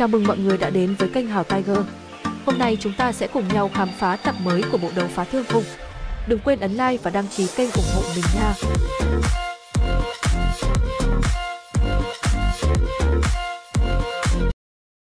Chào mừng mọi người đã đến với kênh Hào Tiger. Hôm nay chúng ta sẽ cùng nhau khám phá tập mới của bộ đấu phá thương khung. Đừng quên ấn like và đăng ký kênh ủng hộ mình nha.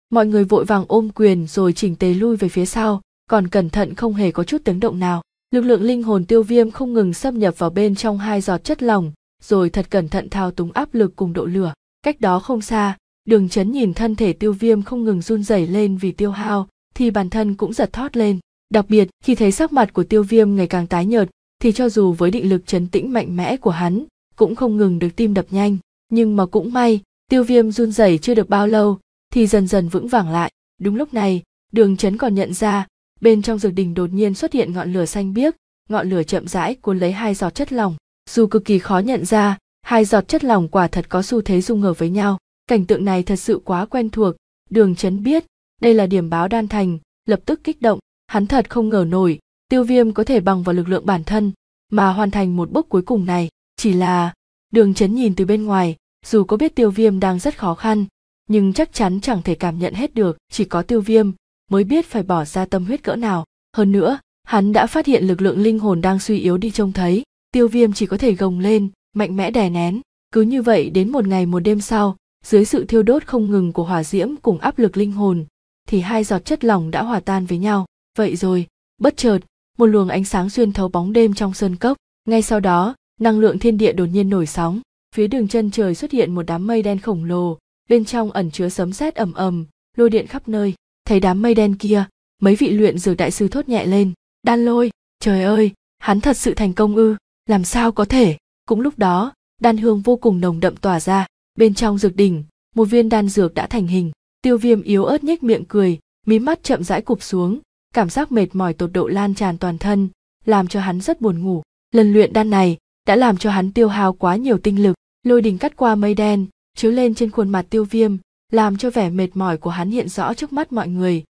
Mọi người vội vàng ôm quyền rồi chỉnh tề lui về phía sau, còn cẩn thận không hề có chút tiếng động nào. Lực lượng linh hồn tiêu viêm không ngừng xâm nhập vào bên trong hai giọt chất lỏng, rồi thật cẩn thận thao túng áp lực cùng độ lửa. Cách đó không xa, đường Chấn nhìn thân thể tiêu viêm không ngừng run rẩy lên vì tiêu hao thì bản thân cũng giật thót lên đặc biệt khi thấy sắc mặt của tiêu viêm ngày càng tái nhợt thì cho dù với định lực chấn tĩnh mạnh mẽ của hắn cũng không ngừng được tim đập nhanh nhưng mà cũng may tiêu viêm run rẩy chưa được bao lâu thì dần dần vững vàng lại đúng lúc này đường Chấn còn nhận ra bên trong dược đình đột nhiên xuất hiện ngọn lửa xanh biếc ngọn lửa chậm rãi cuốn lấy hai giọt chất lỏng dù cực kỳ khó nhận ra hai giọt chất lỏng quả thật có xu thế dung hợp với nhau Cảnh tượng này thật sự quá quen thuộc, đường chấn biết, đây là điểm báo đan thành, lập tức kích động, hắn thật không ngờ nổi, tiêu viêm có thể bằng vào lực lượng bản thân, mà hoàn thành một bước cuối cùng này, chỉ là đường chấn nhìn từ bên ngoài, dù có biết tiêu viêm đang rất khó khăn, nhưng chắc chắn chẳng thể cảm nhận hết được, chỉ có tiêu viêm mới biết phải bỏ ra tâm huyết cỡ nào. Hơn nữa, hắn đã phát hiện lực lượng linh hồn đang suy yếu đi trông thấy, tiêu viêm chỉ có thể gồng lên, mạnh mẽ đè nén. Cứ như vậy đến một ngày một đêm sau, dưới sự thiêu đốt không ngừng của hỏa diễm cùng áp lực linh hồn thì hai giọt chất lỏng đã hòa tan với nhau vậy rồi bất chợt một luồng ánh sáng xuyên thấu bóng đêm trong sơn cốc ngay sau đó năng lượng thiên địa đột nhiên nổi sóng phía đường chân trời xuất hiện một đám mây đen khổng lồ bên trong ẩn chứa sấm sét ầm ầm lôi điện khắp nơi thấy đám mây đen kia mấy vị luyện dược đại sư thốt nhẹ lên đan lôi trời ơi hắn thật sự thành công ư làm sao có thể cũng lúc đó đan hương vô cùng nồng đậm tỏa ra bên trong dược đỉnh một viên đan dược đã thành hình tiêu viêm yếu ớt nhếch miệng cười mí mắt chậm rãi cụp xuống cảm giác mệt mỏi tột độ lan tràn toàn thân làm cho hắn rất buồn ngủ lần luyện đan này đã làm cho hắn tiêu hao quá nhiều tinh lực lôi đình cắt qua mây đen chiếu lên trên khuôn mặt tiêu viêm làm cho vẻ mệt mỏi của hắn hiện rõ trước mắt mọi người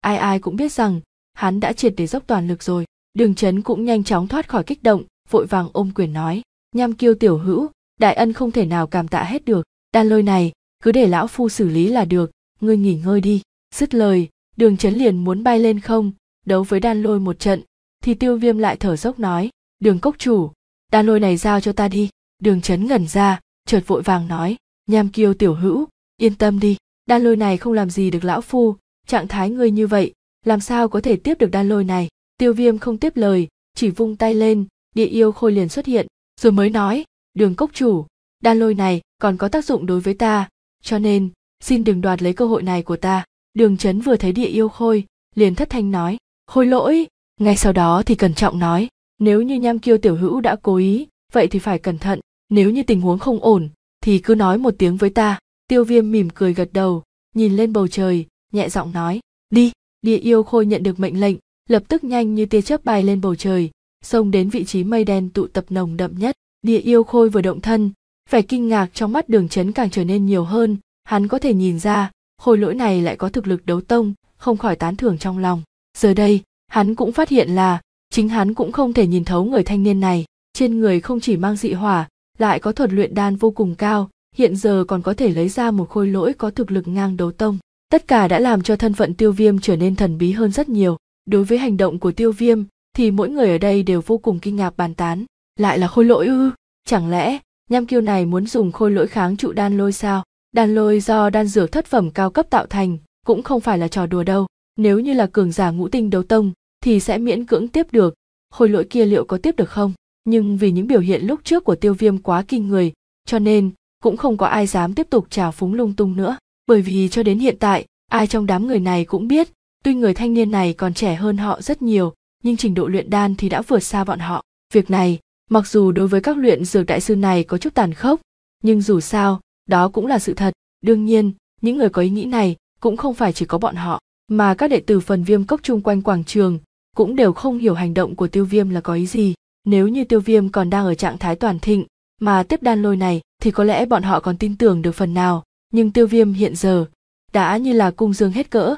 ai ai cũng biết rằng hắn đã triệt để dốc toàn lực rồi đường trấn cũng nhanh chóng thoát khỏi kích động vội vàng ôm quyền nói nham kiêu tiểu hữu đại ân không thể nào cảm tạ hết được đan lôi này cứ để lão phu xử lý là được ngươi nghỉ ngơi đi dứt lời đường trấn liền muốn bay lên không đấu với đan lôi một trận thì tiêu viêm lại thở dốc nói đường cốc chủ đan lôi này giao cho ta đi đường trấn ngẩn ra chợt vội vàng nói nham kiêu tiểu hữu yên tâm đi đan lôi này không làm gì được lão phu trạng thái ngươi như vậy làm sao có thể tiếp được đan lôi này tiêu viêm không tiếp lời chỉ vung tay lên địa yêu khôi liền xuất hiện rồi mới nói đường cốc chủ đan lôi này còn có tác dụng đối với ta cho nên xin đừng đoạt lấy cơ hội này của ta đường trấn vừa thấy địa yêu khôi liền thất thanh nói khôi lỗi ngay sau đó thì cẩn trọng nói nếu như nham kiêu tiểu hữu đã cố ý vậy thì phải cẩn thận nếu như tình huống không ổn thì cứ nói một tiếng với ta tiêu viêm mỉm cười gật đầu nhìn lên bầu trời nhẹ giọng nói đi địa yêu khôi nhận được mệnh lệnh lập tức nhanh như tia chớp bay lên bầu trời xông đến vị trí mây đen tụ tập nồng đậm nhất Địa yêu khôi vừa động thân, vẻ kinh ngạc trong mắt đường chấn càng trở nên nhiều hơn, hắn có thể nhìn ra, khôi lỗi này lại có thực lực đấu tông, không khỏi tán thưởng trong lòng. Giờ đây, hắn cũng phát hiện là, chính hắn cũng không thể nhìn thấu người thanh niên này, trên người không chỉ mang dị hỏa, lại có thuật luyện đan vô cùng cao, hiện giờ còn có thể lấy ra một khôi lỗi có thực lực ngang đấu tông. Tất cả đã làm cho thân phận tiêu viêm trở nên thần bí hơn rất nhiều. Đối với hành động của tiêu viêm, thì mỗi người ở đây đều vô cùng kinh ngạc bàn tán lại là khôi lỗi ư chẳng lẽ nham kiêu này muốn dùng khôi lỗi kháng trụ đan lôi sao đan lôi do đan dược thất phẩm cao cấp tạo thành cũng không phải là trò đùa đâu nếu như là cường giả ngũ tinh đấu tông thì sẽ miễn cưỡng tiếp được khôi lỗi kia liệu có tiếp được không nhưng vì những biểu hiện lúc trước của tiêu viêm quá kinh người cho nên cũng không có ai dám tiếp tục trào phúng lung tung nữa bởi vì cho đến hiện tại ai trong đám người này cũng biết tuy người thanh niên này còn trẻ hơn họ rất nhiều nhưng trình độ luyện đan thì đã vượt xa bọn họ việc này mặc dù đối với các luyện dược đại sư này có chút tàn khốc nhưng dù sao đó cũng là sự thật đương nhiên những người có ý nghĩ này cũng không phải chỉ có bọn họ mà các đệ tử phần viêm cốc chung quanh quảng trường cũng đều không hiểu hành động của tiêu viêm là có ý gì nếu như tiêu viêm còn đang ở trạng thái toàn thịnh mà tiếp đan lôi này thì có lẽ bọn họ còn tin tưởng được phần nào nhưng tiêu viêm hiện giờ đã như là cung dương hết cỡ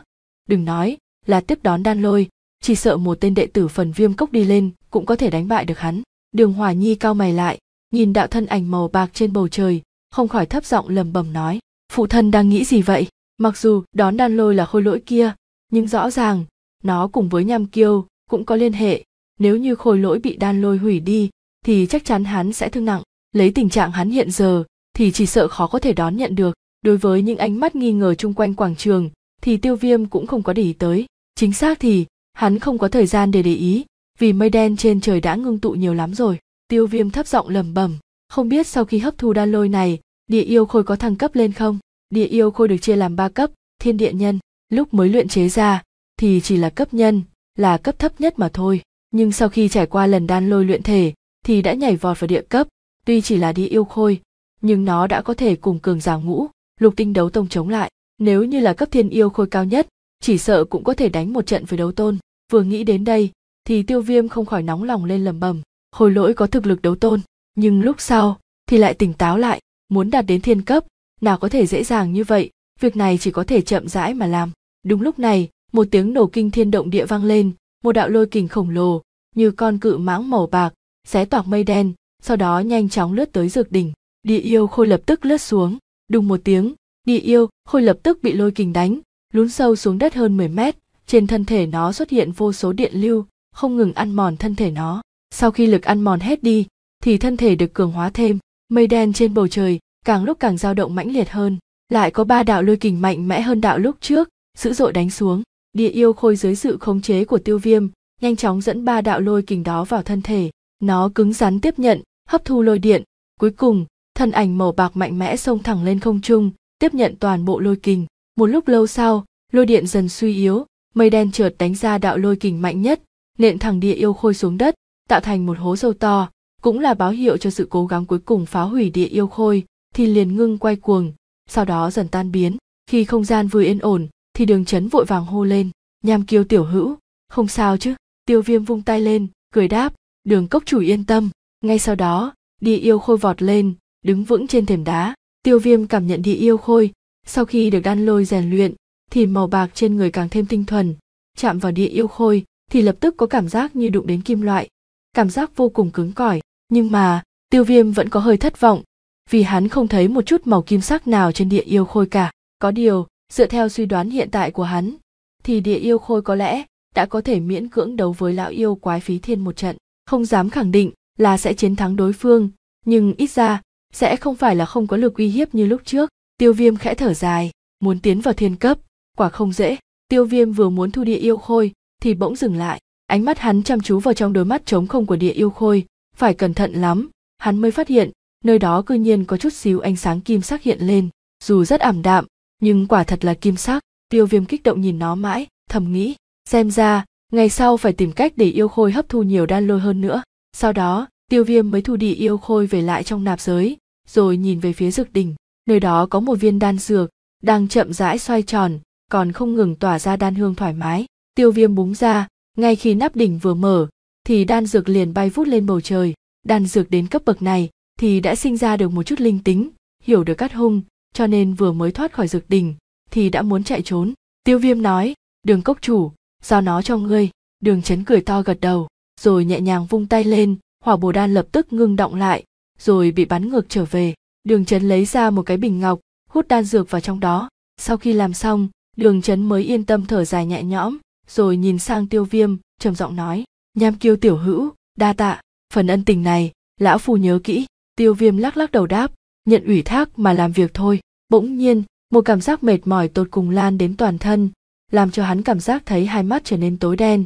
đừng nói là tiếp đón đan lôi chỉ sợ một tên đệ tử phần viêm cốc đi lên cũng có thể đánh bại được hắn đường hỏa nhi cao mày lại nhìn đạo thân ảnh màu bạc trên bầu trời không khỏi thấp giọng lầm bầm nói phụ thân đang nghĩ gì vậy mặc dù đón đan lôi là khôi lỗi kia nhưng rõ ràng nó cùng với nham kiêu cũng có liên hệ nếu như khôi lỗi bị đan lôi hủy đi thì chắc chắn hắn sẽ thương nặng lấy tình trạng hắn hiện giờ thì chỉ sợ khó có thể đón nhận được đối với những ánh mắt nghi ngờ chung quanh quảng trường thì tiêu viêm cũng không có để ý tới chính xác thì hắn không có thời gian để để ý vì mây đen trên trời đã ngưng tụ nhiều lắm rồi tiêu viêm thấp giọng lẩm bẩm không biết sau khi hấp thu đan lôi này địa yêu khôi có thăng cấp lên không địa yêu khôi được chia làm ba cấp thiên địa nhân lúc mới luyện chế ra thì chỉ là cấp nhân là cấp thấp nhất mà thôi nhưng sau khi trải qua lần đan lôi luyện thể thì đã nhảy vọt vào địa cấp tuy chỉ là địa yêu khôi nhưng nó đã có thể cùng cường giả ngũ lục tinh đấu tông chống lại nếu như là cấp thiên yêu khôi cao nhất chỉ sợ cũng có thể đánh một trận với đấu tôn vừa nghĩ đến đây thì tiêu viêm không khỏi nóng lòng lên lầm bầm hồi lỗi có thực lực đấu tôn nhưng lúc sau thì lại tỉnh táo lại muốn đạt đến thiên cấp nào có thể dễ dàng như vậy việc này chỉ có thể chậm rãi mà làm đúng lúc này một tiếng nổ kinh thiên động địa vang lên một đạo lôi kình khổng lồ như con cự mãng màu bạc xé toạc mây đen sau đó nhanh chóng lướt tới dược đỉnh địa yêu khôi lập tức lướt xuống đùng một tiếng địa yêu khôi lập tức bị lôi kình đánh lún sâu xuống đất hơn 10 mét trên thân thể nó xuất hiện vô số điện lưu không ngừng ăn mòn thân thể nó sau khi lực ăn mòn hết đi thì thân thể được cường hóa thêm mây đen trên bầu trời càng lúc càng dao động mãnh liệt hơn lại có ba đạo lôi kình mạnh mẽ hơn đạo lúc trước dữ dội đánh xuống địa yêu khôi dưới sự khống chế của tiêu viêm nhanh chóng dẫn ba đạo lôi kình đó vào thân thể nó cứng rắn tiếp nhận hấp thu lôi điện cuối cùng thân ảnh màu bạc mạnh mẽ xông thẳng lên không trung tiếp nhận toàn bộ lôi kình một lúc lâu sau lôi điện dần suy yếu mây đen chợt đánh ra đạo lôi kình mạnh nhất nện thẳng địa yêu khôi xuống đất tạo thành một hố sâu to cũng là báo hiệu cho sự cố gắng cuối cùng phá hủy địa yêu khôi thì liền ngưng quay cuồng sau đó dần tan biến khi không gian vừa yên ổn thì đường chấn vội vàng hô lên nham kiêu tiểu hữu không sao chứ tiêu viêm vung tay lên cười đáp đường cốc chủ yên tâm ngay sau đó địa yêu khôi vọt lên đứng vững trên thềm đá tiêu viêm cảm nhận địa yêu khôi sau khi được đan lôi rèn luyện thì màu bạc trên người càng thêm tinh thuần chạm vào địa yêu khôi thì lập tức có cảm giác như đụng đến kim loại cảm giác vô cùng cứng cỏi nhưng mà tiêu viêm vẫn có hơi thất vọng vì hắn không thấy một chút màu kim sắc nào trên địa yêu khôi cả có điều dựa theo suy đoán hiện tại của hắn thì địa yêu khôi có lẽ đã có thể miễn cưỡng đấu với lão yêu quái phí thiên một trận không dám khẳng định là sẽ chiến thắng đối phương nhưng ít ra sẽ không phải là không có lực uy hiếp như lúc trước tiêu viêm khẽ thở dài muốn tiến vào thiên cấp quả không dễ tiêu viêm vừa muốn thu địa yêu khôi thì bỗng dừng lại ánh mắt hắn chăm chú vào trong đôi mắt trống không của địa yêu khôi phải cẩn thận lắm hắn mới phát hiện nơi đó cư nhiên có chút xíu ánh sáng kim sắc hiện lên dù rất ảm đạm nhưng quả thật là kim sắc tiêu viêm kích động nhìn nó mãi thầm nghĩ xem ra ngày sau phải tìm cách để yêu khôi hấp thu nhiều đan lôi hơn nữa sau đó tiêu viêm mới thu đi yêu khôi về lại trong nạp giới rồi nhìn về phía dược đỉnh nơi đó có một viên đan dược đang chậm rãi xoay tròn còn không ngừng tỏa ra đan hương thoải mái tiêu viêm búng ra ngay khi nắp đỉnh vừa mở thì đan dược liền bay vút lên bầu trời đan dược đến cấp bậc này thì đã sinh ra được một chút linh tính hiểu được cát hung cho nên vừa mới thoát khỏi dược đỉnh thì đã muốn chạy trốn tiêu viêm nói đường cốc chủ giao nó cho ngươi đường chấn cười to gật đầu rồi nhẹ nhàng vung tay lên hỏa bồ đan lập tức ngưng động lại rồi bị bắn ngược trở về đường chấn lấy ra một cái bình ngọc hút đan dược vào trong đó sau khi làm xong đường chấn mới yên tâm thở dài nhẹ nhõm rồi nhìn sang tiêu viêm trầm giọng nói nham kiêu tiểu hữu đa tạ phần ân tình này lão phu nhớ kỹ tiêu viêm lắc lắc đầu đáp nhận ủy thác mà làm việc thôi bỗng nhiên một cảm giác mệt mỏi tột cùng lan đến toàn thân làm cho hắn cảm giác thấy hai mắt trở nên tối đen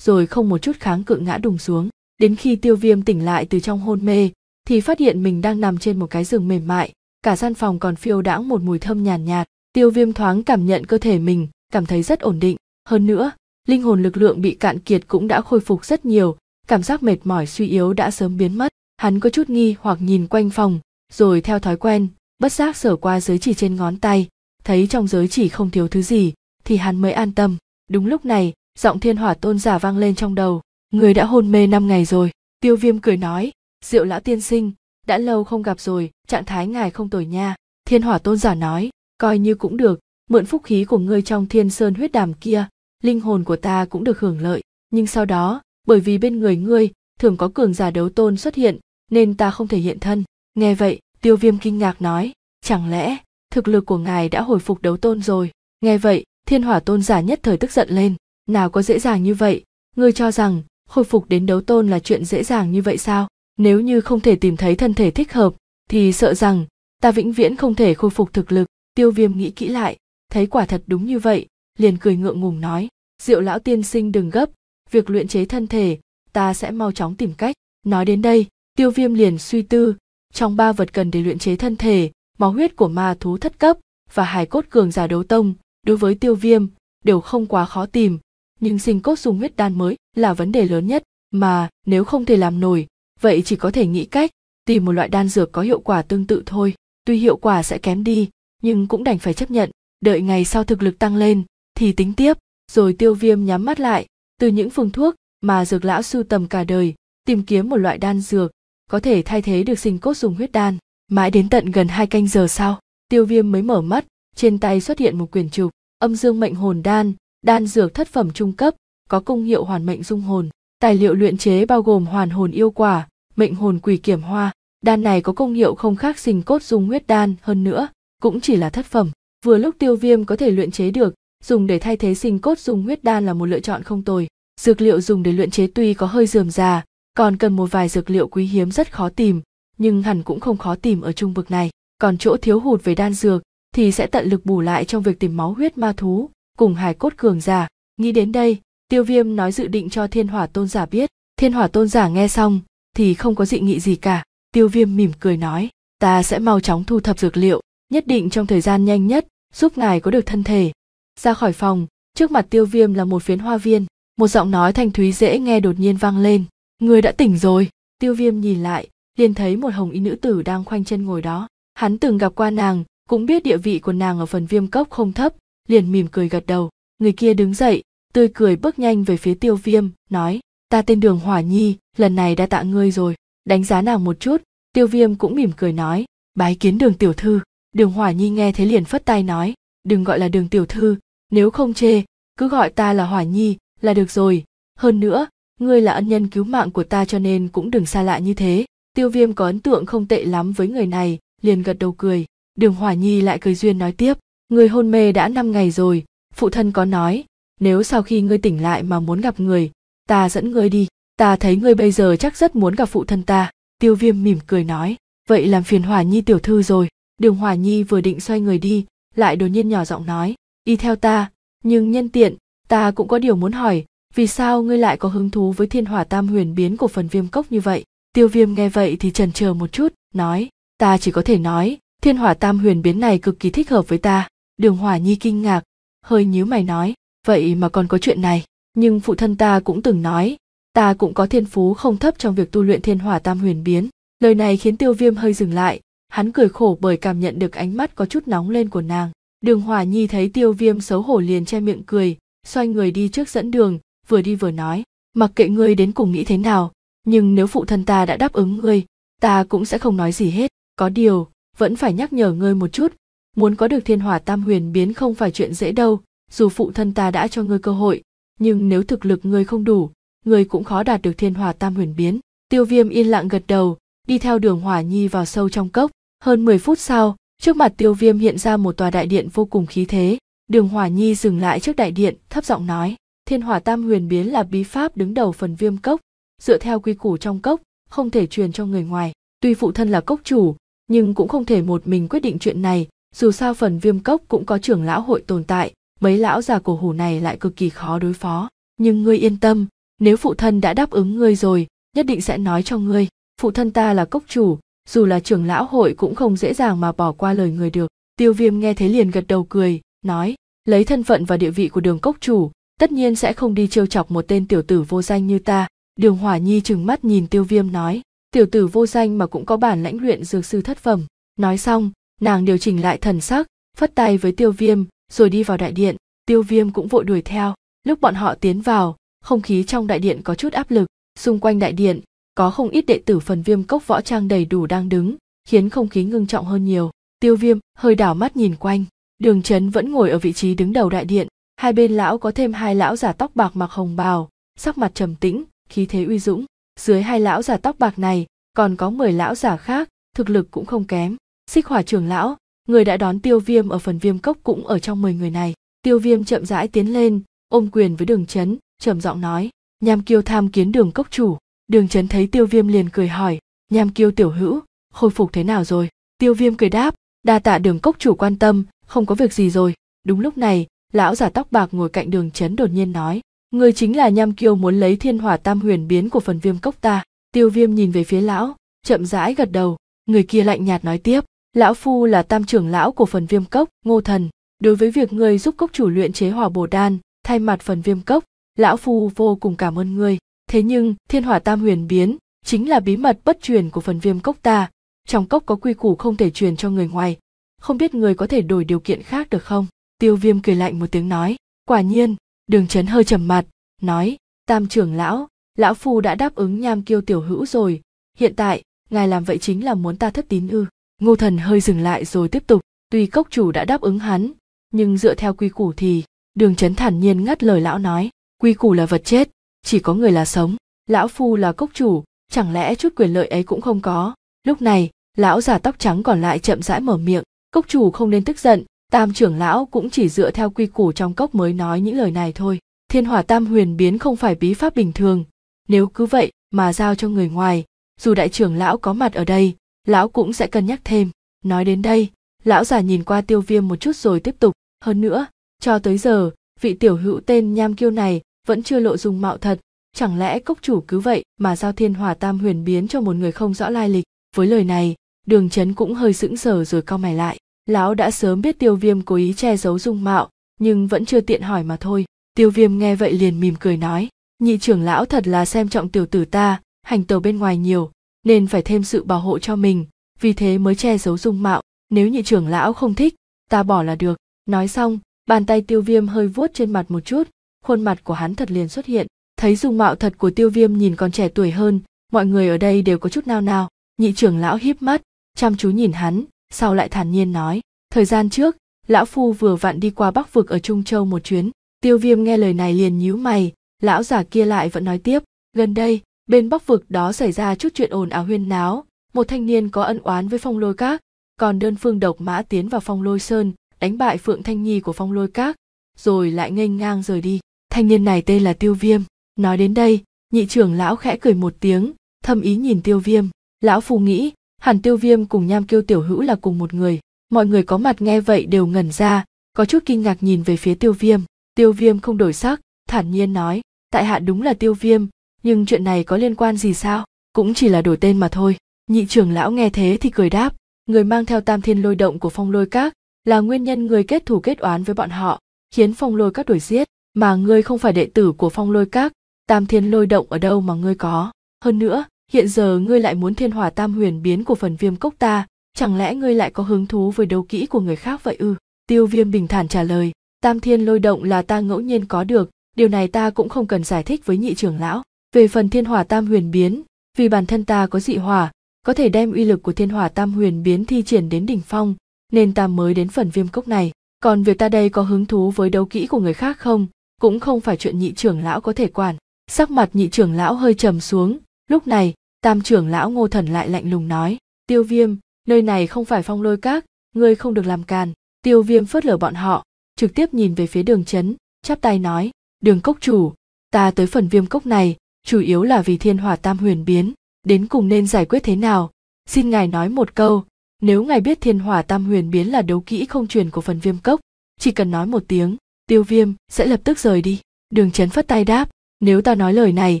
rồi không một chút kháng cự ngã đùng xuống đến khi tiêu viêm tỉnh lại từ trong hôn mê thì phát hiện mình đang nằm trên một cái giường mềm mại cả gian phòng còn phiêu đãng một mùi thơm nhàn nhạt, nhạt tiêu viêm thoáng cảm nhận cơ thể mình cảm thấy rất ổn định hơn nữa linh hồn lực lượng bị cạn kiệt cũng đã khôi phục rất nhiều cảm giác mệt mỏi suy yếu đã sớm biến mất hắn có chút nghi hoặc nhìn quanh phòng rồi theo thói quen bất giác sở qua giới chỉ trên ngón tay thấy trong giới chỉ không thiếu thứ gì thì hắn mới an tâm đúng lúc này giọng thiên hỏa tôn giả vang lên trong đầu người đã hôn mê năm ngày rồi tiêu viêm cười nói diệu lão tiên sinh đã lâu không gặp rồi trạng thái ngài không tồi nha thiên hỏa tôn giả nói coi như cũng được mượn phúc khí của ngươi trong thiên sơn huyết đàm kia linh hồn của ta cũng được hưởng lợi nhưng sau đó bởi vì bên người ngươi thường có cường giả đấu tôn xuất hiện nên ta không thể hiện thân nghe vậy tiêu viêm kinh ngạc nói chẳng lẽ thực lực của ngài đã hồi phục đấu tôn rồi nghe vậy thiên hỏa tôn giả nhất thời tức giận lên nào có dễ dàng như vậy ngươi cho rằng khôi phục đến đấu tôn là chuyện dễ dàng như vậy sao nếu như không thể tìm thấy thân thể thích hợp thì sợ rằng ta vĩnh viễn không thể khôi phục thực lực tiêu viêm nghĩ kỹ lại thấy quả thật đúng như vậy liền cười ngượng ngùng nói diệu lão tiên sinh đừng gấp việc luyện chế thân thể ta sẽ mau chóng tìm cách nói đến đây tiêu viêm liền suy tư trong ba vật cần để luyện chế thân thể máu huyết của ma thú thất cấp và hài cốt cường giả đấu tông đối với tiêu viêm đều không quá khó tìm nhưng sinh cốt dùng huyết đan mới là vấn đề lớn nhất mà nếu không thể làm nổi vậy chỉ có thể nghĩ cách tìm một loại đan dược có hiệu quả tương tự thôi tuy hiệu quả sẽ kém đi nhưng cũng đành phải chấp nhận đợi ngày sau thực lực tăng lên thì tính tiếp rồi tiêu viêm nhắm mắt lại từ những phương thuốc mà dược lão sưu tầm cả đời tìm kiếm một loại đan dược có thể thay thế được sinh cốt dùng huyết đan mãi đến tận gần hai canh giờ sau tiêu viêm mới mở mắt trên tay xuất hiện một quyển trục âm dương mệnh hồn đan đan dược thất phẩm trung cấp có công hiệu hoàn mệnh dung hồn tài liệu luyện chế bao gồm hoàn hồn yêu quả mệnh hồn quỷ kiểm hoa đan này có công hiệu không khác sinh cốt dung huyết đan hơn nữa cũng chỉ là thất phẩm vừa lúc tiêu viêm có thể luyện chế được dùng để thay thế sinh cốt dùng huyết đan là một lựa chọn không tồi dược liệu dùng để luyện chế tuy có hơi dườm già còn cần một vài dược liệu quý hiếm rất khó tìm nhưng hẳn cũng không khó tìm ở trung vực này còn chỗ thiếu hụt về đan dược thì sẽ tận lực bù lại trong việc tìm máu huyết ma thú cùng hài cốt cường giả nghĩ đến đây tiêu viêm nói dự định cho thiên hỏa tôn giả biết thiên hỏa tôn giả nghe xong thì không có dị nghị gì cả tiêu viêm mỉm cười nói ta sẽ mau chóng thu thập dược liệu nhất định trong thời gian nhanh nhất giúp ngài có được thân thể ra khỏi phòng trước mặt tiêu viêm là một phiến hoa viên một giọng nói thanh thúy dễ nghe đột nhiên vang lên người đã tỉnh rồi tiêu viêm nhìn lại liền thấy một hồng y nữ tử đang khoanh chân ngồi đó hắn từng gặp qua nàng cũng biết địa vị của nàng ở phần viêm cốc không thấp liền mỉm cười gật đầu người kia đứng dậy tươi cười bước nhanh về phía tiêu viêm nói ta tên đường hỏa nhi lần này đã tạ ngươi rồi đánh giá nàng một chút tiêu viêm cũng mỉm cười nói bái kiến đường tiểu thư đường hỏa nhi nghe thế liền phất tay nói đừng gọi là đường tiểu thư nếu không chê cứ gọi ta là hỏa nhi là được rồi hơn nữa ngươi là ân nhân cứu mạng của ta cho nên cũng đừng xa lạ như thế tiêu viêm có ấn tượng không tệ lắm với người này liền gật đầu cười đường hỏa nhi lại cười duyên nói tiếp người hôn mê đã năm ngày rồi phụ thân có nói nếu sau khi ngươi tỉnh lại mà muốn gặp người ta dẫn ngươi đi ta thấy ngươi bây giờ chắc rất muốn gặp phụ thân ta tiêu viêm mỉm cười nói vậy làm phiền hỏa nhi tiểu thư rồi đường hỏa nhi vừa định xoay người đi lại đột nhiên nhỏ giọng nói đi theo ta nhưng nhân tiện ta cũng có điều muốn hỏi vì sao ngươi lại có hứng thú với thiên hỏa tam huyền biến của phần viêm cốc như vậy tiêu viêm nghe vậy thì trần chờ một chút nói ta chỉ có thể nói thiên hỏa tam huyền biến này cực kỳ thích hợp với ta đường hỏa nhi kinh ngạc hơi nhíu mày nói vậy mà còn có chuyện này nhưng phụ thân ta cũng từng nói ta cũng có thiên phú không thấp trong việc tu luyện thiên hỏa tam huyền biến lời này khiến tiêu viêm hơi dừng lại hắn cười khổ bởi cảm nhận được ánh mắt có chút nóng lên của nàng Đường Hỏa Nhi thấy Tiêu Viêm xấu hổ liền che miệng cười, xoay người đi trước dẫn đường, vừa đi vừa nói, mặc kệ ngươi đến cùng nghĩ thế nào, nhưng nếu phụ thân ta đã đáp ứng ngươi, ta cũng sẽ không nói gì hết, có điều, vẫn phải nhắc nhở ngươi một chút, muốn có được thiên hỏa tam huyền biến không phải chuyện dễ đâu, dù phụ thân ta đã cho ngươi cơ hội, nhưng nếu thực lực ngươi không đủ, ngươi cũng khó đạt được thiên hỏa tam huyền biến. Tiêu Viêm yên lặng gật đầu, đi theo đường Hỏa Nhi vào sâu trong cốc, hơn 10 phút sau, trước mặt tiêu viêm hiện ra một tòa đại điện vô cùng khí thế đường hỏa nhi dừng lại trước đại điện thấp giọng nói thiên hỏa tam huyền biến là bí pháp đứng đầu phần viêm cốc dựa theo quy củ trong cốc không thể truyền cho người ngoài tuy phụ thân là cốc chủ nhưng cũng không thể một mình quyết định chuyện này dù sao phần viêm cốc cũng có trưởng lão hội tồn tại mấy lão già cổ hủ này lại cực kỳ khó đối phó nhưng ngươi yên tâm nếu phụ thân đã đáp ứng ngươi rồi nhất định sẽ nói cho ngươi phụ thân ta là cốc chủ dù là trưởng lão hội cũng không dễ dàng mà bỏ qua lời người được tiêu viêm nghe thế liền gật đầu cười nói lấy thân phận và địa vị của đường cốc chủ tất nhiên sẽ không đi trêu chọc một tên tiểu tử vô danh như ta đường hỏa nhi trừng mắt nhìn tiêu viêm nói tiểu tử vô danh mà cũng có bản lãnh luyện dược sư thất phẩm nói xong nàng điều chỉnh lại thần sắc phất tay với tiêu viêm rồi đi vào đại điện tiêu viêm cũng vội đuổi theo lúc bọn họ tiến vào không khí trong đại điện có chút áp lực xung quanh đại điện có không ít đệ tử phần viêm cốc võ trang đầy đủ đang đứng khiến không khí ngưng trọng hơn nhiều tiêu viêm hơi đảo mắt nhìn quanh đường trấn vẫn ngồi ở vị trí đứng đầu đại điện hai bên lão có thêm hai lão giả tóc bạc mặc hồng bào sắc mặt trầm tĩnh khí thế uy dũng dưới hai lão giả tóc bạc này còn có mười lão giả khác thực lực cũng không kém xích hỏa trưởng lão người đã đón tiêu viêm ở phần viêm cốc cũng ở trong mười người này tiêu viêm chậm rãi tiến lên ôm quyền với đường trấn trầm giọng nói nham kiêu tham kiến đường cốc chủ đường trấn thấy tiêu viêm liền cười hỏi nham kiêu tiểu hữu khôi phục thế nào rồi tiêu viêm cười đáp đa tạ đường cốc chủ quan tâm không có việc gì rồi đúng lúc này lão giả tóc bạc ngồi cạnh đường trấn đột nhiên nói người chính là nham kiêu muốn lấy thiên hỏa tam huyền biến của phần viêm cốc ta tiêu viêm nhìn về phía lão chậm rãi gật đầu người kia lạnh nhạt nói tiếp lão phu là tam trưởng lão của phần viêm cốc ngô thần đối với việc ngươi giúp cốc chủ luyện chế hỏa bồ đan thay mặt phần viêm cốc lão phu vô cùng cảm ơn ngươi thế nhưng thiên hỏa tam huyền biến chính là bí mật bất truyền của phần viêm cốc ta trong cốc có quy củ không thể truyền cho người ngoài không biết người có thể đổi điều kiện khác được không tiêu viêm cười lạnh một tiếng nói quả nhiên đường trấn hơi trầm mặt nói tam trưởng lão lão phu đã đáp ứng nham kiêu tiểu hữu rồi hiện tại ngài làm vậy chính là muốn ta thất tín ư ngô thần hơi dừng lại rồi tiếp tục tuy cốc chủ đã đáp ứng hắn nhưng dựa theo quy củ thì đường trấn thản nhiên ngắt lời lão nói quy củ là vật chết chỉ có người là sống lão phu là cốc chủ chẳng lẽ chút quyền lợi ấy cũng không có lúc này lão già tóc trắng còn lại chậm rãi mở miệng cốc chủ không nên tức giận tam trưởng lão cũng chỉ dựa theo quy củ trong cốc mới nói những lời này thôi thiên hỏa tam huyền biến không phải bí pháp bình thường nếu cứ vậy mà giao cho người ngoài dù đại trưởng lão có mặt ở đây lão cũng sẽ cân nhắc thêm nói đến đây lão già nhìn qua tiêu viêm một chút rồi tiếp tục hơn nữa cho tới giờ vị tiểu hữu tên nham kiêu này vẫn chưa lộ dung mạo thật chẳng lẽ cốc chủ cứ vậy mà giao thiên hòa tam huyền biến cho một người không rõ lai lịch với lời này đường trấn cũng hơi sững sờ rồi cau mày lại lão đã sớm biết tiêu viêm cố ý che giấu dung mạo nhưng vẫn chưa tiện hỏi mà thôi tiêu viêm nghe vậy liền mỉm cười nói nhị trưởng lão thật là xem trọng tiểu tử ta hành tàu bên ngoài nhiều nên phải thêm sự bảo hộ cho mình vì thế mới che giấu dung mạo nếu nhị trưởng lão không thích ta bỏ là được nói xong bàn tay tiêu viêm hơi vuốt trên mặt một chút khuôn mặt của hắn thật liền xuất hiện thấy dung mạo thật của tiêu viêm nhìn còn trẻ tuổi hơn mọi người ở đây đều có chút nao nao nhị trưởng lão híp mắt chăm chú nhìn hắn sau lại thản nhiên nói thời gian trước lão phu vừa vặn đi qua bắc vực ở trung châu một chuyến tiêu viêm nghe lời này liền nhíu mày lão giả kia lại vẫn nói tiếp gần đây bên bắc vực đó xảy ra chút chuyện ồn ào huyên náo một thanh niên có ân oán với phong lôi các còn đơn phương độc mã tiến vào phong lôi sơn đánh bại phượng thanh nhi của phong lôi các rồi lại nghênh ngang rời đi thanh niên này tên là tiêu viêm nói đến đây nhị trưởng lão khẽ cười một tiếng thâm ý nhìn tiêu viêm lão phù nghĩ hẳn tiêu viêm cùng nham kiêu tiểu hữu là cùng một người mọi người có mặt nghe vậy đều ngẩn ra có chút kinh ngạc nhìn về phía tiêu viêm tiêu viêm không đổi sắc thản nhiên nói tại hạ đúng là tiêu viêm nhưng chuyện này có liên quan gì sao cũng chỉ là đổi tên mà thôi nhị trưởng lão nghe thế thì cười đáp người mang theo tam thiên lôi động của phong lôi các là nguyên nhân người kết thù kết oán với bọn họ khiến phong lôi các đuổi giết mà ngươi không phải đệ tử của phong lôi các tam thiên lôi động ở đâu mà ngươi có hơn nữa hiện giờ ngươi lại muốn thiên hòa tam huyền biến của phần viêm cốc ta chẳng lẽ ngươi lại có hứng thú với đấu kỹ của người khác vậy ư tiêu viêm bình thản trả lời tam thiên lôi động là ta ngẫu nhiên có được điều này ta cũng không cần giải thích với nhị trưởng lão về phần thiên hòa tam huyền biến vì bản thân ta có dị hòa có thể đem uy lực của thiên hòa tam huyền biến thi triển đến đỉnh phong nên ta mới đến phần viêm cốc này còn việc ta đây có hứng thú với đấu kỹ của người khác không cũng không phải chuyện nhị trưởng lão có thể quản sắc mặt nhị trưởng lão hơi trầm xuống lúc này tam trưởng lão ngô thần lại lạnh lùng nói tiêu viêm nơi này không phải phong lôi các ngươi không được làm càn tiêu viêm phớt lờ bọn họ trực tiếp nhìn về phía đường chấn chắp tay nói đường cốc chủ ta tới phần viêm cốc này chủ yếu là vì thiên hỏa tam huyền biến đến cùng nên giải quyết thế nào xin ngài nói một câu nếu ngài biết thiên hỏa tam huyền biến là đấu kỹ không truyền của phần viêm cốc chỉ cần nói một tiếng tiêu viêm sẽ lập tức rời đi đường trấn phất tay đáp nếu ta nói lời này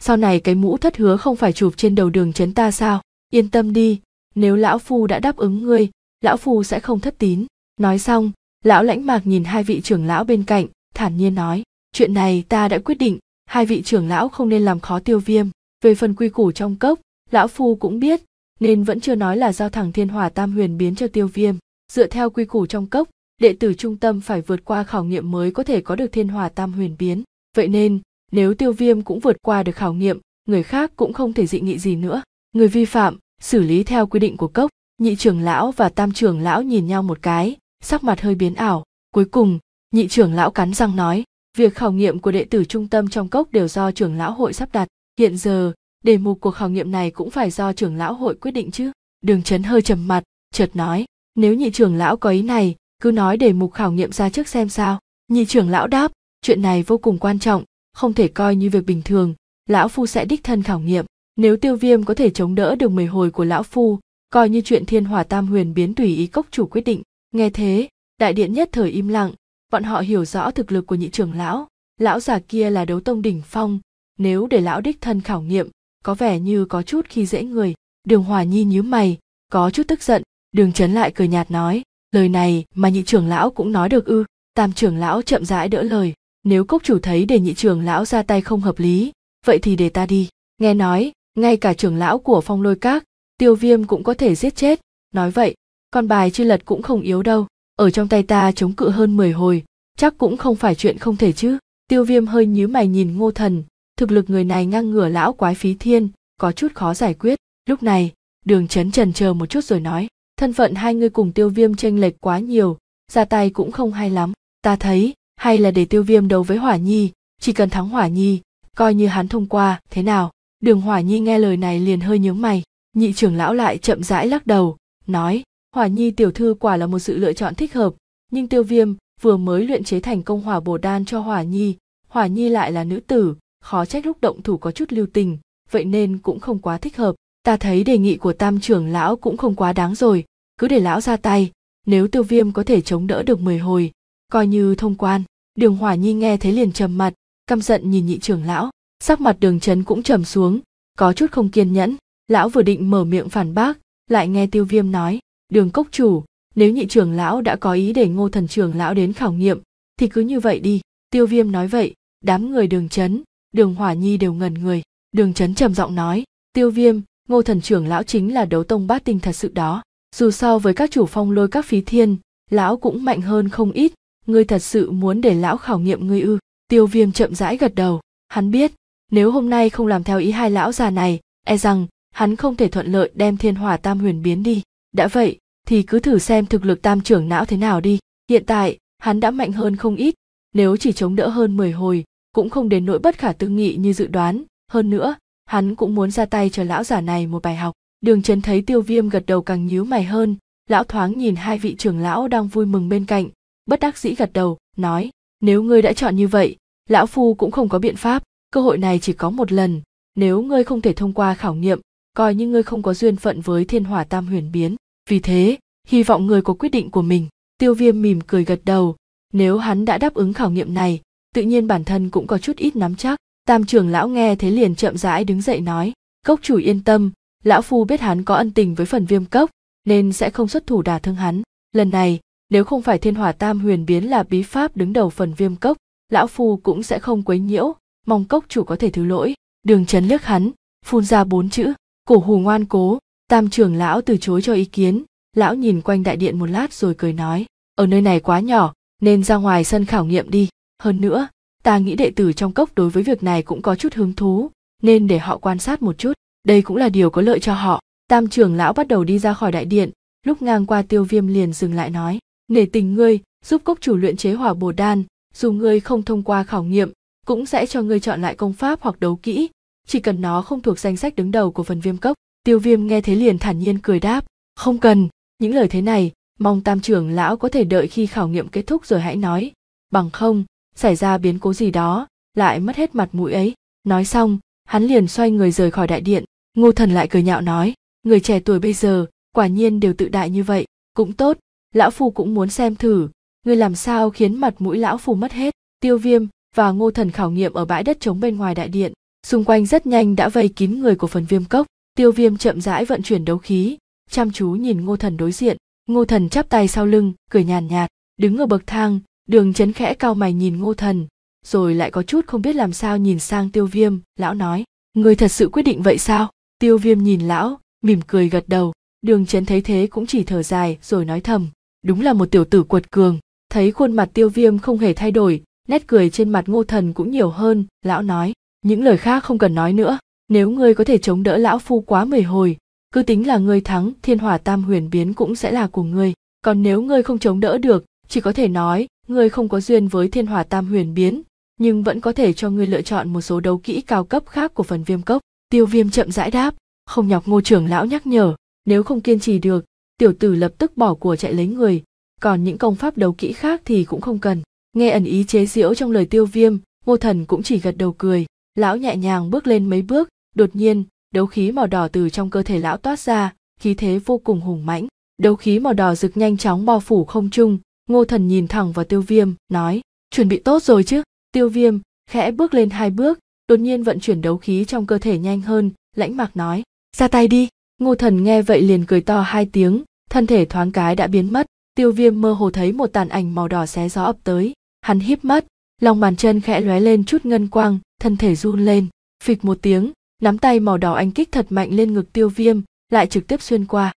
sau này cái mũ thất hứa không phải chụp trên đầu đường trấn ta sao yên tâm đi nếu lão phu đã đáp ứng ngươi lão phu sẽ không thất tín nói xong lão lãnh mạc nhìn hai vị trưởng lão bên cạnh thản nhiên nói chuyện này ta đã quyết định hai vị trưởng lão không nên làm khó tiêu viêm về phần quy củ trong cốc lão phu cũng biết nên vẫn chưa nói là giao thẳng thiên hỏa tam huyền biến cho tiêu viêm dựa theo quy củ trong cốc đệ tử trung tâm phải vượt qua khảo nghiệm mới có thể có được thiên hòa tam huyền biến vậy nên nếu tiêu viêm cũng vượt qua được khảo nghiệm người khác cũng không thể dị nghị gì nữa người vi phạm xử lý theo quy định của cốc nhị trưởng lão và tam trưởng lão nhìn nhau một cái sắc mặt hơi biến ảo cuối cùng nhị trưởng lão cắn răng nói việc khảo nghiệm của đệ tử trung tâm trong cốc đều do trưởng lão hội sắp đặt hiện giờ đề mục của khảo nghiệm này cũng phải do trưởng lão hội quyết định chứ đường trấn hơi trầm mặt chợt nói nếu nhị trưởng lão có ý này cứ nói để mục khảo nghiệm ra trước xem sao nhị trưởng lão đáp chuyện này vô cùng quan trọng không thể coi như việc bình thường lão phu sẽ đích thân khảo nghiệm nếu tiêu viêm có thể chống đỡ được mười hồi của lão phu coi như chuyện thiên hòa tam huyền biến tùy ý cốc chủ quyết định nghe thế đại điện nhất thời im lặng bọn họ hiểu rõ thực lực của nhị trưởng lão lão già kia là đấu tông đỉnh phong nếu để lão đích thân khảo nghiệm có vẻ như có chút khi dễ người đường hòa nhi nhíu mày có chút tức giận đường trấn lại cười nhạt nói lời này mà nhị trưởng lão cũng nói được ư tam trưởng lão chậm rãi đỡ lời nếu cốc chủ thấy để nhị trưởng lão ra tay không hợp lý vậy thì để ta đi nghe nói ngay cả trưởng lão của phong lôi các tiêu viêm cũng có thể giết chết nói vậy con bài chi lật cũng không yếu đâu ở trong tay ta chống cự hơn mười hồi chắc cũng không phải chuyện không thể chứ tiêu viêm hơi nhíu mày nhìn ngô thần thực lực người này ngang ngửa lão quái phí thiên có chút khó giải quyết lúc này đường trấn trần chờ một chút rồi nói thân phận hai người cùng tiêu viêm tranh lệch quá nhiều ra tay cũng không hay lắm ta thấy hay là để tiêu viêm đấu với hỏa nhi chỉ cần thắng hỏa nhi coi như hắn thông qua thế nào đường hỏa nhi nghe lời này liền hơi nhướng mày nhị trưởng lão lại chậm rãi lắc đầu nói hỏa nhi tiểu thư quả là một sự lựa chọn thích hợp nhưng tiêu viêm vừa mới luyện chế thành công hỏa bồ đan cho hỏa nhi hỏa nhi lại là nữ tử khó trách lúc động thủ có chút lưu tình vậy nên cũng không quá thích hợp ta thấy đề nghị của tam trưởng lão cũng không quá đáng rồi cứ để lão ra tay nếu tiêu viêm có thể chống đỡ được 10 hồi coi như thông quan đường hỏa nhi nghe thấy liền trầm mặt căm giận nhìn nhị trưởng lão sắc mặt đường chấn cũng trầm xuống có chút không kiên nhẫn lão vừa định mở miệng phản bác lại nghe tiêu viêm nói đường cốc chủ nếu nhị trưởng lão đã có ý để ngô thần trưởng lão đến khảo nghiệm thì cứ như vậy đi tiêu viêm nói vậy đám người đường chấn đường hỏa nhi đều ngần người đường chấn trầm giọng nói tiêu viêm ngô thần trưởng lão chính là đấu tông bát tinh thật sự đó dù sao với các chủ phong lôi các phí thiên lão cũng mạnh hơn không ít ngươi thật sự muốn để lão khảo nghiệm ngươi ư tiêu viêm chậm rãi gật đầu hắn biết nếu hôm nay không làm theo ý hai lão già này e rằng hắn không thể thuận lợi đem thiên hỏa tam huyền biến đi đã vậy thì cứ thử xem thực lực tam trưởng não thế nào đi hiện tại hắn đã mạnh hơn không ít nếu chỉ chống đỡ hơn mười hồi cũng không đến nỗi bất khả tư nghị như dự đoán hơn nữa hắn cũng muốn ra tay cho lão già này một bài học đường trấn thấy tiêu viêm gật đầu càng nhíu mày hơn lão thoáng nhìn hai vị trưởng lão đang vui mừng bên cạnh bất đắc dĩ gật đầu nói nếu ngươi đã chọn như vậy lão phu cũng không có biện pháp cơ hội này chỉ có một lần nếu ngươi không thể thông qua khảo nghiệm coi như ngươi không có duyên phận với thiên hỏa tam huyền biến vì thế hy vọng ngươi có quyết định của mình tiêu viêm mỉm cười gật đầu nếu hắn đã đáp ứng khảo nghiệm này tự nhiên bản thân cũng có chút ít nắm chắc tam trưởng lão nghe thế liền chậm rãi đứng dậy nói cốc chủ yên tâm lão phu biết hắn có ân tình với phần viêm cốc nên sẽ không xuất thủ đả thương hắn lần này nếu không phải thiên hỏa tam huyền biến là bí pháp đứng đầu phần viêm cốc lão phu cũng sẽ không quấy nhiễu mong cốc chủ có thể thứ lỗi đường trấn liếc hắn phun ra bốn chữ cổ hù ngoan cố tam trưởng lão từ chối cho ý kiến lão nhìn quanh đại điện một lát rồi cười nói ở nơi này quá nhỏ nên ra ngoài sân khảo nghiệm đi hơn nữa ta nghĩ đệ tử trong cốc đối với việc này cũng có chút hứng thú nên để họ quan sát một chút đây cũng là điều có lợi cho họ tam trưởng lão bắt đầu đi ra khỏi đại điện lúc ngang qua tiêu viêm liền dừng lại nói nể tình ngươi giúp cốc chủ luyện chế hỏa bồ đan dù ngươi không thông qua khảo nghiệm cũng sẽ cho ngươi chọn lại công pháp hoặc đấu kỹ chỉ cần nó không thuộc danh sách đứng đầu của phần viêm cốc tiêu viêm nghe thế liền thản nhiên cười đáp không cần những lời thế này mong tam trưởng lão có thể đợi khi khảo nghiệm kết thúc rồi hãy nói bằng không xảy ra biến cố gì đó lại mất hết mặt mũi ấy nói xong hắn liền xoay người rời khỏi đại điện ngô thần lại cười nhạo nói người trẻ tuổi bây giờ quả nhiên đều tự đại như vậy cũng tốt lão phu cũng muốn xem thử người làm sao khiến mặt mũi lão phu mất hết tiêu viêm và ngô thần khảo nghiệm ở bãi đất trống bên ngoài đại điện xung quanh rất nhanh đã vây kín người của phần viêm cốc tiêu viêm chậm rãi vận chuyển đấu khí chăm chú nhìn ngô thần đối diện ngô thần chắp tay sau lưng cười nhàn nhạt đứng ở bậc thang đường chấn khẽ cao mày nhìn ngô thần rồi lại có chút không biết làm sao nhìn sang tiêu viêm lão nói người thật sự quyết định vậy sao tiêu viêm nhìn lão mỉm cười gật đầu đường trấn thấy thế cũng chỉ thở dài rồi nói thầm đúng là một tiểu tử quật cường thấy khuôn mặt tiêu viêm không hề thay đổi nét cười trên mặt ngô thần cũng nhiều hơn lão nói những lời khác không cần nói nữa nếu ngươi có thể chống đỡ lão phu quá mười hồi cứ tính là ngươi thắng thiên hỏa tam huyền biến cũng sẽ là của ngươi còn nếu ngươi không chống đỡ được chỉ có thể nói ngươi không có duyên với thiên hỏa tam huyền biến nhưng vẫn có thể cho ngươi lựa chọn một số đấu kỹ cao cấp khác của phần viêm cốc tiêu viêm chậm rãi đáp không nhọc ngô trưởng lão nhắc nhở nếu không kiên trì được tiểu tử lập tức bỏ của chạy lấy người còn những công pháp đấu kỹ khác thì cũng không cần nghe ẩn ý chế giễu trong lời tiêu viêm ngô thần cũng chỉ gật đầu cười lão nhẹ nhàng bước lên mấy bước đột nhiên đấu khí màu đỏ từ trong cơ thể lão toát ra khí thế vô cùng hùng mãnh đấu khí màu đỏ rực nhanh chóng bao phủ không trung ngô thần nhìn thẳng vào tiêu viêm nói chuẩn bị tốt rồi chứ tiêu viêm khẽ bước lên hai bước đột nhiên vận chuyển đấu khí trong cơ thể nhanh hơn lãnh mạc nói ra tay đi ngô thần nghe vậy liền cười to hai tiếng thân thể thoáng cái đã biến mất tiêu viêm mơ hồ thấy một tàn ảnh màu đỏ xé gió ập tới hắn híp mắt lòng bàn chân khẽ lóe lên chút ngân quang thân thể run lên phịch một tiếng nắm tay màu đỏ anh kích thật mạnh lên ngực tiêu viêm lại trực tiếp xuyên qua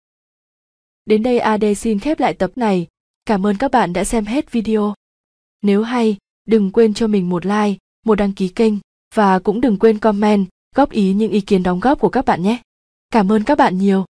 đến đây ad xin khép lại tập này cảm ơn các bạn đã xem hết video nếu hay đừng quên cho mình một like một đăng ký kênh và cũng đừng quên comment góp ý những ý kiến đóng góp của các bạn nhé cảm ơn các bạn nhiều